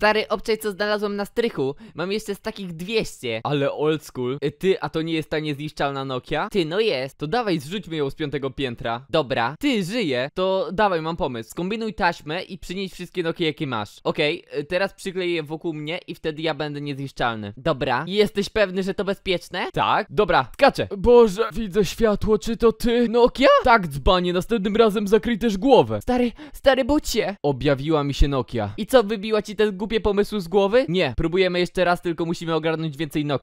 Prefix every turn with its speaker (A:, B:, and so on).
A: Stary obczaj, co znalazłem na strychu. Mam jeszcze z takich 200.
B: Ale old school. E, ty, a to nie jest ta niezniszczalna Nokia? Ty, no jest. To dawaj, zrzućmy ją z piątego piętra. Dobra. Ty, żyje. To dawaj, mam pomysł. Skombinuj taśmę i przynieś wszystkie Nokie, jakie masz. Okej, okay, e, teraz przykleję je wokół mnie i wtedy ja będę niezniszczalny. Dobra. Jesteś pewny, że to bezpieczne? Tak. Dobra, skaczę. Boże, widzę światło. Czy to ty? Nokia? Tak, dzbanie. Następnym razem zakryj też głowę. Stary, stary, budź się. Objawiła mi się Nokia. I co, wybiła ci ten głupi głupie pomysłu z głowy? Nie, próbujemy jeszcze raz, tylko musimy ogarnąć więcej nok.